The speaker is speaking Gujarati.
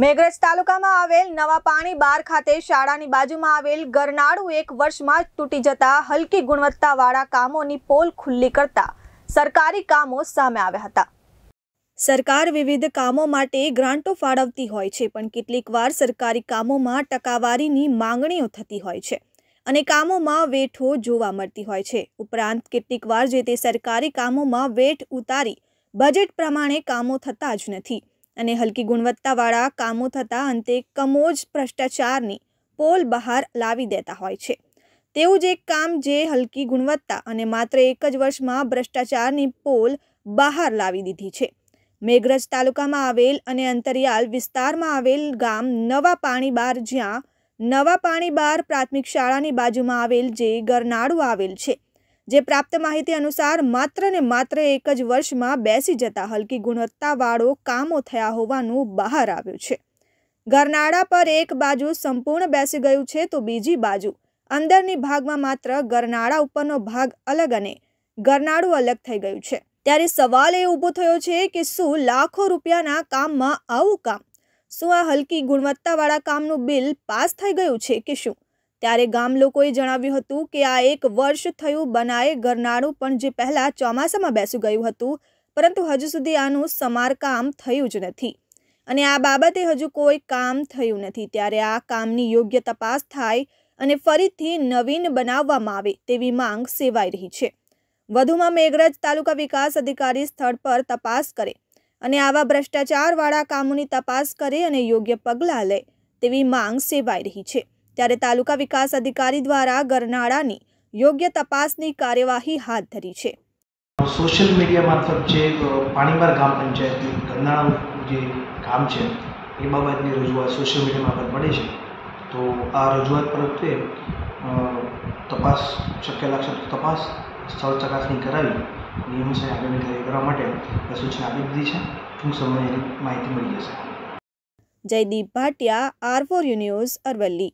મેઘરજ તાલુકામાં આવેલ નવા પાણી બાર ખાતે શાળાની બાજુમાં આવેલ ગરનાળું એક વર્ષમાં તૂટી જતા હલકી ગુણવત્તાવાળા કામોની પોલ ખુલ્લી કરતા સરકારી કામો સામે આવ્યા હતા સરકાર વિવિધ કામો માટે ગ્રાન્ટો ફાળવતી હોય છે પણ કેટલીકવાર સરકારી કામોમાં ટકાવારીની માંગણીઓ થતી હોય છે અને કામોમાં વેઠો જોવા મળતી હોય છે ઉપરાંત કેટલીકવાર જે તે સરકારી કામોમાં વેઠ ઉતારી બજેટ પ્રમાણે કામો થતા જ નથી અને હલકી ગુણવત્તાવાળા કામો થતાં અંતે કમોજ ભ્રષ્ટાચારની પોલ બહાર લાવી દેતા હોય છે તેવું જ એક કામ જે હલકી ગુણવત્તા અને માત્ર એક જ વર્ષમાં ભ્રષ્ટાચારની પોલ બહાર લાવી દીધી છે મેઘરજ તાલુકામાં આવેલ અને અંતરિયાલ વિસ્તારમાં આવેલ ગામ નવા પાણીબાર જ્યાં નવા પાણીબાર પ્રાથમિક શાળાની બાજુમાં આવેલ જે ગરનાળું આવેલ છે જે પ્રાપ્ત માહિતી અનુસાર માત્ર ને માત્ર એક જ વર્ષમાં બેસી જતા હલકી ગુણવત્તાવાળો કામો થયા હોવાનું બહાર આવ્યું છે ગરનાળા પર એક બાજુ સંપૂર્ણ બેસી ગયું છે તો બીજી બાજુ અંદરની ભાગમાં માત્ર ગરનાળા ઉપરનો ભાગ અલગ અને ગરનાળું અલગ થઈ ગયું છે ત્યારે સવાલ એ ઊભો થયો છે કે શું લાખો રૂપિયાના કામમાં આવું કામ શું આ હલકી ગુણવત્તાવાળા કામનું બિલ પાસ થઈ ગયું છે કે શું ત્યારે ગામ લોકોએ જણાવ્યું હતું કે આ એક વર્ષ થયું બનાએ ગરનાળું પણ જે પહેલાં ચોમાસામાં બેસી ગયું હતું પરંતુ હજુ સુધી આનું સમારકામ થયું જ નથી અને આ બાબતે હજુ કોઈ કામ થયું નથી ત્યારે આ કામની યોગ્ય તપાસ થાય અને ફરીથી નવીન બનાવવામાં આવે તેવી માંગ સેવાઈ રહી છે વધુમાં મેઘરજ તાલુકા વિકાસ અધિકારી સ્થળ પર તપાસ કરે અને આવા ભ્રષ્ટાચારવાળા કામોની તપાસ કરે અને યોગ્ય પગલાં લે તેવી માંગ સેવાઈ રહી છે ત્યારે તાલુકા વિકાસ અધિકારી દ્વારા ગરનાળાની યોગ્ય તપાસની કાર્યવાહી હાથ ધરી છે સોશિયલ મીડિયા મારફત જે પાણીબાર ગ્રામ પંચાયતની ગરનાળા જે કામ છે એ બાબતની રજૂઆત સોશિયલ મીડિયા મારફત મળી છે તો આ રજૂઆત પ્રત્યે તપાસ શક્ય લાગશે તપાસ સ્થળ ચકાસણી કરાવી નિયમસર આગળની કાર્ય કરવા માટે સૂચના આપી દીધી છે ટૂંક સમયે માહિતી મળી જશે Jaydeep Bhatia R four news Aravalli